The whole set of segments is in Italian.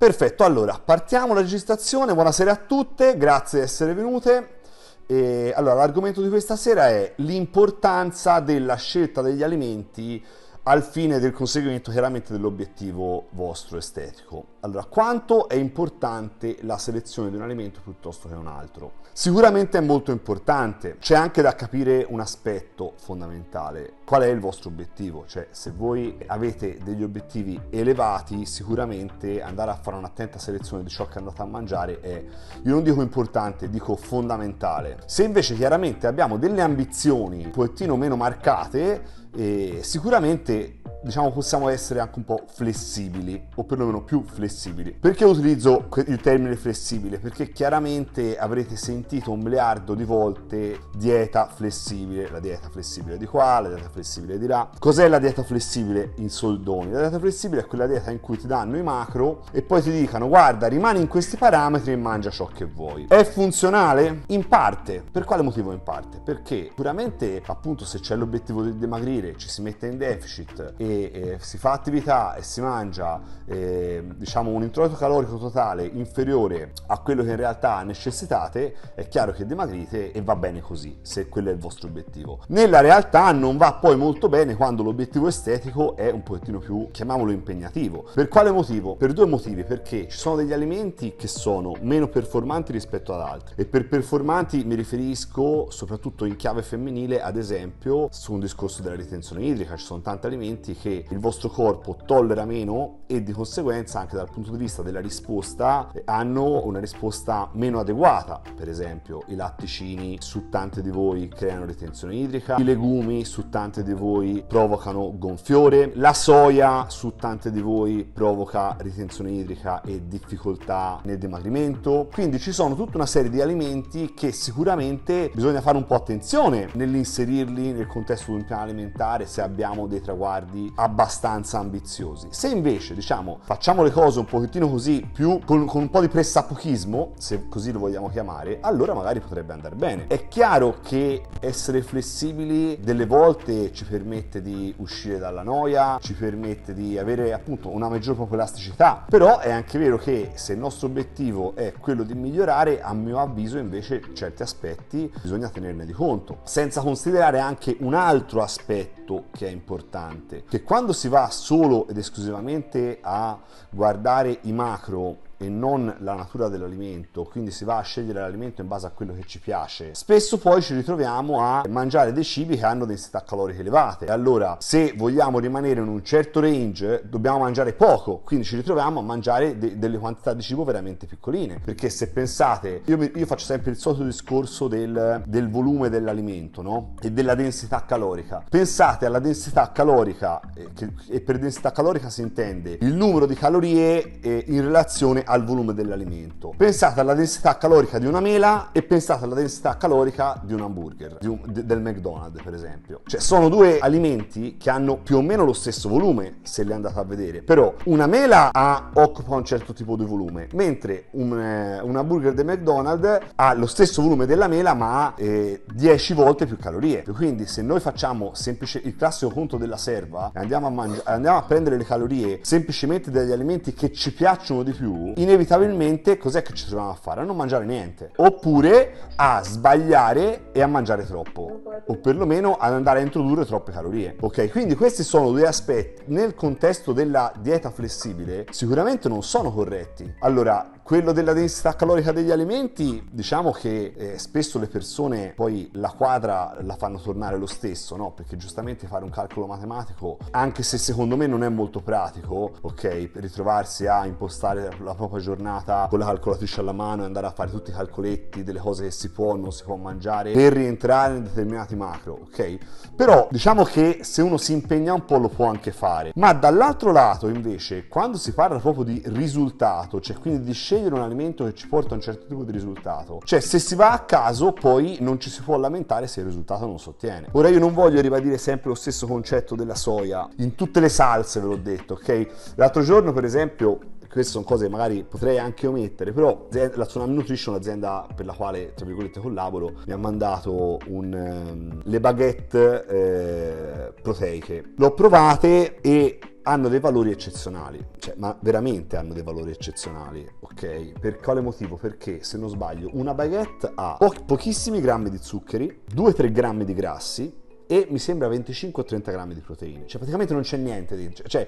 Perfetto, allora partiamo la registrazione, buonasera a tutte, grazie di essere venute. E, allora, l'argomento di questa sera è l'importanza della scelta degli alimenti al fine del conseguimento chiaramente dell'obiettivo vostro estetico. Allora, quanto è importante la selezione di un alimento piuttosto che un altro? Sicuramente è molto importante, c'è anche da capire un aspetto fondamentale, qual è il vostro obiettivo, cioè se voi avete degli obiettivi elevati sicuramente andare a fare un'attenta selezione di ciò che andate a mangiare è, io non dico importante, dico fondamentale. Se invece chiaramente abbiamo delle ambizioni un pochettino meno marcate, eh, sicuramente diciamo possiamo essere anche un po' flessibili o perlomeno più flessibili perché utilizzo il termine flessibile perché chiaramente avrete sentito un miliardo di volte dieta flessibile la dieta flessibile di qua la dieta flessibile di là cos'è la dieta flessibile in soldoni la dieta flessibile è quella dieta in cui ti danno i macro e poi ti dicano guarda rimani in questi parametri e mangia ciò che vuoi è funzionale in parte per quale motivo in parte perché sicuramente appunto se c'è l'obiettivo di dimagrire ci si mette in deficit e e eh, si fa attività e si mangia eh, diciamo un introito calorico totale inferiore a quello che in realtà necessitate, è chiaro che dimagrite e va bene così, se quello è il vostro obiettivo. Nella realtà non va poi molto bene quando l'obiettivo estetico è un pochettino più, chiamiamolo impegnativo. Per quale motivo? Per due motivi, perché ci sono degli alimenti che sono meno performanti rispetto ad altri e per performanti mi riferisco soprattutto in chiave femminile, ad esempio, su un discorso della ritenzione idrica, ci sono tanti alimenti che il vostro corpo tollera meno e di conseguenza anche dal punto di vista della risposta eh, hanno una risposta meno adeguata. Per esempio i latticini su tante di voi creano ritenzione idrica, i legumi su tante di voi provocano gonfiore, la soia su tante di voi provoca ritenzione idrica e difficoltà nel dimagrimento. Quindi ci sono tutta una serie di alimenti che sicuramente bisogna fare un po' attenzione nell'inserirli nel contesto di un piano alimentare se abbiamo dei traguardi obiettivi abbastanza ambiziosi. Se invece, diciamo, facciamo le cose un pochettino così, più con, con un po' di pressapochismo, se così lo vogliamo chiamare, allora magari potrebbe andare bene. È chiaro che essere flessibili delle volte ci permette di uscire dalla noia, ci permette di avere appunto una maggiore proprio elasticità, però è anche vero che se il nostro obiettivo è quello di migliorare, a mio avviso invece certi aspetti bisogna tenerne di conto, senza considerare anche un altro aspetto punto che è importante, che quando si va solo ed esclusivamente a guardare i macro e non la natura dell'alimento, quindi si va a scegliere l'alimento in base a quello che ci piace. Spesso poi ci ritroviamo a mangiare dei cibi che hanno densità caloriche elevate. E allora, se vogliamo rimanere in un certo range, dobbiamo mangiare poco, quindi ci ritroviamo a mangiare de- delle quantità di cibo veramente piccoline. Perché se pensate, io, mi, io faccio sempre il solito discorso del, del volume dell'alimento, no? E della densità calorica. Pensate alla densità calorica, eh, che, e per densità calorica si intende il numero di calorie eh, in relazione al volume dell'alimento. Pensate alla densità calorica di una mela e pensate alla densità calorica di un hamburger, di un, de, del McDonald's per esempio. Cioè sono due alimenti che hanno più o meno lo stesso volume se li andate a vedere, però una mela ha, occupa un certo tipo di volume, mentre un, eh, un hamburger del McDonald's ha lo stesso volume della mela ma ha eh, 10 volte più calorie. Quindi se noi facciamo semplice, il classico conto della serva e andiamo a, mangi- andiamo a prendere le calorie semplicemente dagli alimenti che ci piacciono di più, inevitabilmente cos'è che ci troviamo a fare? A non mangiare niente. Oppure a sbagliare e a mangiare troppo. O perlomeno ad andare a introdurre troppe calorie. Ok, quindi questi sono due aspetti nel contesto della dieta flessibile sicuramente non sono corretti. Allora, quello della densità calorica degli alimenti, diciamo che eh, spesso le persone poi la quadra la fanno tornare lo stesso, no? Perché giustamente fare un calcolo matematico, anche se secondo me non è molto pratico, ok, ritrovarsi a impostare la propria poca giornata con la calcolatrice alla mano e andare a fare tutti i calcoletti delle cose che si può o non si può mangiare per rientrare in determinati macro, ok? Però diciamo che se uno si impegna un po' lo può anche fare. Ma dall'altro lato invece, quando si parla proprio di risultato, cioè quindi di scegliere un alimento che ci porta a un certo tipo di risultato, cioè se si va a caso poi non ci si può lamentare se il risultato non si ottiene. Ora io non voglio ribadire sempre lo stesso concetto della soia, in tutte le salse ve l'ho detto, ok? L'altro giorno per esempio queste sono cose che magari potrei anche omettere, però la Zona Nutrition, l'azienda per la quale, tra virgolette, collaboro, mi ha mandato un, um, le baguette eh, proteiche. L'ho provate e hanno dei valori eccezionali, cioè, ma veramente hanno dei valori eccezionali, ok? Per quale motivo? Perché, se non sbaglio, una baguette ha po- pochissimi grammi di zuccheri, 2-3 grammi di grassi, e mi sembra 25 o 30 grammi di proteine. Cioè praticamente non c'è niente dentro. Cioè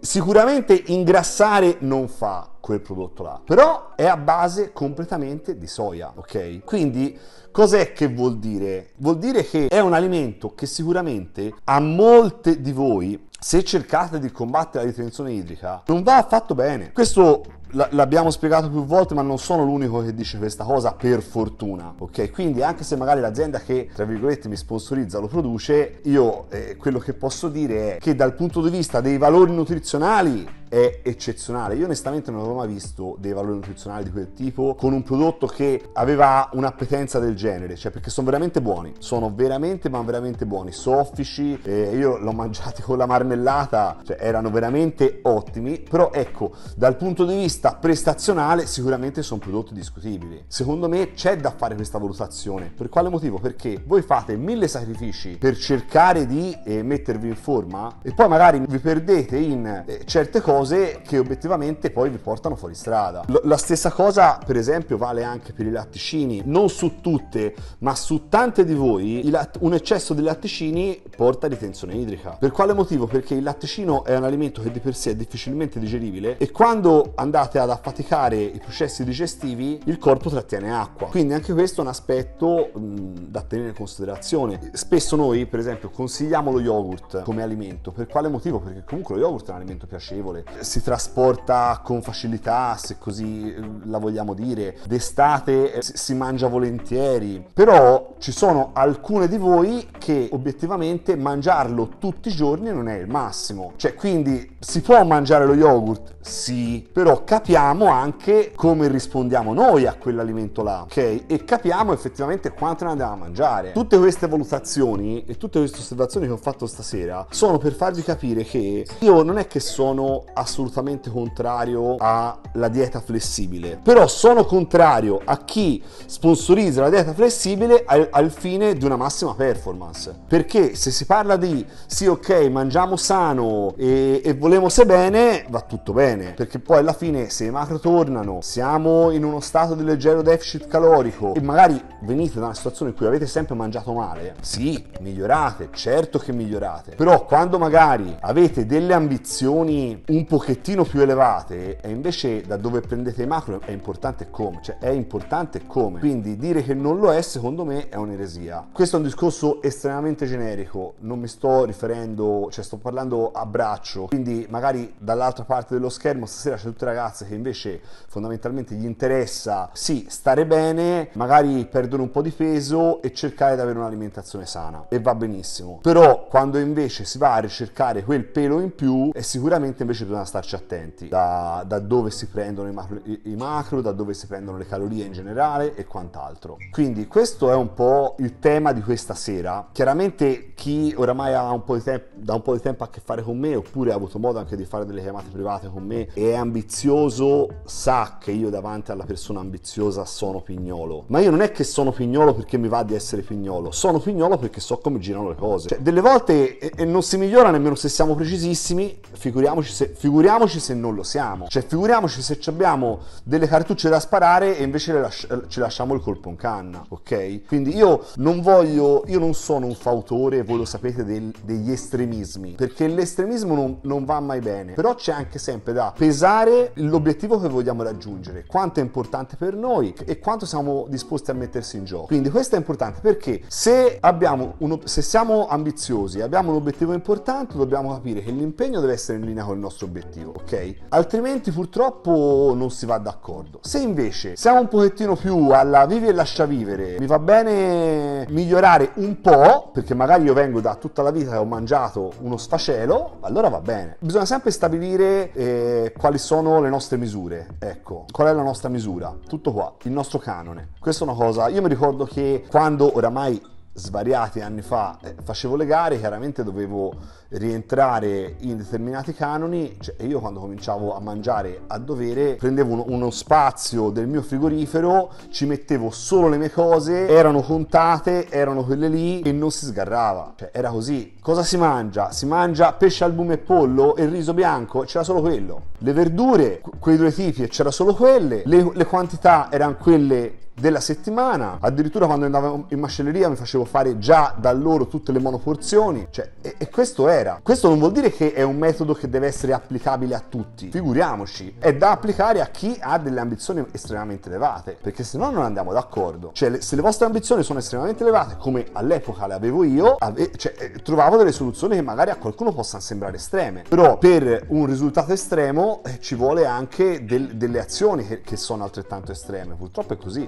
sicuramente ingrassare non fa quel prodotto là, però è a base completamente di soia, ok? Quindi cos'è che vuol dire? Vuol dire che è un alimento che sicuramente a molte di voi se cercate di combattere la ritenzione idrica, non va affatto bene. Questo l'abbiamo spiegato più volte, ma non sono l'unico che dice questa cosa, per fortuna. Ok, quindi anche se magari l'azienda che, tra virgolette, mi sponsorizza lo produce, io eh, quello che posso dire è che dal punto di vista dei valori nutrizionali è eccezionale. Io onestamente non avevo mai visto dei valori nutrizionali di quel tipo con un prodotto che aveva un'appetenza del genere, cioè perché sono veramente buoni, sono veramente ma veramente buoni, soffici, eh, io l'ho mangiato con la marmellata, cioè erano veramente ottimi, però ecco, dal punto di vista prestazionale sicuramente sono prodotti discutibili. Secondo me c'è da fare questa valutazione. Per quale motivo? Perché voi fate mille sacrifici per cercare di eh, mettervi in forma e poi magari vi perdete in eh, certe cose cause che obiettivamente poi vi portano fuori strada. L- la stessa cosa, per esempio, vale anche per i latticini. Non su tutte, ma su tante di voi, lat- un eccesso di latticini porta a ritenzione idrica. Per quale motivo? Perché il latticino è un alimento che di per sé è difficilmente digeribile e quando andate ad affaticare i processi digestivi, il corpo trattiene acqua. Quindi anche questo è un aspetto mh, da tenere in considerazione. Spesso noi, per esempio, consigliamo lo yogurt come alimento. Per quale motivo? Perché comunque lo yogurt è un alimento piacevole, si trasporta con facilità, se così eh, la vogliamo dire. D'estate eh, si mangia volentieri, però ci sono alcune di voi che obiettivamente mangiarlo tutti i giorni non è il massimo. Cioè, quindi si può mangiare lo yogurt? Sì, però capiamo anche come rispondiamo noi a quell'alimento là, ok? E capiamo effettivamente quanto ne andiamo a mangiare. Tutte queste valutazioni e tutte queste osservazioni che ho fatto stasera sono per farvi capire che io non è che sono assolutamente assolutamente contrario alla dieta flessibile, però sono contrario a chi sponsorizza la dieta flessibile al, al fine di una massima performance. Perché se si parla di sì ok mangiamo sano e, e volevo se bene, va tutto bene, perché poi alla fine se i macro tornano, siamo in uno stato di leggero deficit calorico e magari venite da una situazione in cui avete sempre mangiato male, sì, migliorate, certo che migliorate, però quando magari avete delle ambizioni un pochettino più elevate e invece da dove prendete i macro è importante come, cioè è importante come. Quindi dire che non lo è secondo me è un'eresia. Questo è un discorso estremamente generico, non mi sto riferendo, cioè sto parlando a braccio, quindi magari dall'altra parte dello schermo stasera c'è tutte ragazze che invece fondamentalmente gli interessa sì stare bene, magari perdere un po' di peso e cercare di avere un'alimentazione sana e va benissimo. Però quando invece si va a ricercare quel pelo in più è sicuramente invece più bisogna starci attenti da, da dove si prendono i macro, i macro, da dove si prendono le calorie in generale e quant'altro. Quindi questo è un po' il tema di questa sera. Chiaramente chi oramai ha un po' di tempo, da un po' di tempo a che fare con me oppure ha avuto modo anche di fare delle chiamate private con me e è ambizioso sa che io davanti alla persona ambiziosa sono pignolo. Ma io non è che sono pignolo perché mi va di essere pignolo, sono pignolo perché so come girano le cose. Cioè, delle volte e, e non si migliora nemmeno se siamo precisissimi, figuriamoci se Figuriamoci se non lo siamo. Cioè, figuriamoci se abbiamo delle cartucce da sparare e invece lascia- eh, ci lasciamo il colpo in canna, ok? Quindi io non voglio, io non sono un fautore, voi lo sapete, del, degli estremismi, perché l'estremismo non, non, va mai bene. Però c'è anche sempre da pesare l'obiettivo che vogliamo raggiungere, quanto è importante per noi e quanto siamo disposti a mettersi in gioco. Quindi questo è importante perché se, uno, se siamo ambiziosi, e abbiamo un obiettivo importante, dobbiamo capire che l'impegno deve essere in linea con il nostro obiettivo obiettivo, ok? Altrimenti purtroppo non si va d'accordo. Se invece siamo un pochettino più alla vivi e lascia vivere, mi va bene migliorare un po', perché magari io vengo da tutta la vita e ho mangiato uno sfacelo, allora va bene. Bisogna sempre stabilire eh, quali sono le nostre misure, ecco, qual è la nostra misura, tutto qua, il nostro canone. Questa è una cosa, io mi ricordo che quando oramai svariati anni fa eh, facevo le gare, chiaramente dovevo rientrare in determinati canoni cioè, io quando cominciavo a mangiare a dovere prendevo uno, uno, spazio del mio frigorifero, ci mettevo solo le mie cose, erano contate, erano quelle lì e non si sgarrava, cioè era così. Cosa si mangia? Si mangia pesce, albume e pollo e riso bianco, c'era solo quello. Le verdure, quei due tipi e c'era solo quelle, le, le quantità erano quelle della settimana. Addirittura quando andavo in macelleria mi facevo fare già da loro tutte le monoporzioni. Cioè, e, e, questo era. Questo non vuol dire che è un metodo che deve essere applicabile a tutti. Figuriamoci, è da applicare a chi ha delle ambizioni estremamente elevate, perché se no non andiamo d'accordo. Cioè, se le vostre ambizioni sono estremamente elevate, come all'epoca le avevo io, ave- cioè, eh, trovavo delle soluzioni che magari a qualcuno possano sembrare estreme. Però per un risultato estremo eh, ci vuole anche del, delle azioni che, che sono altrettanto estreme. Purtroppo è così.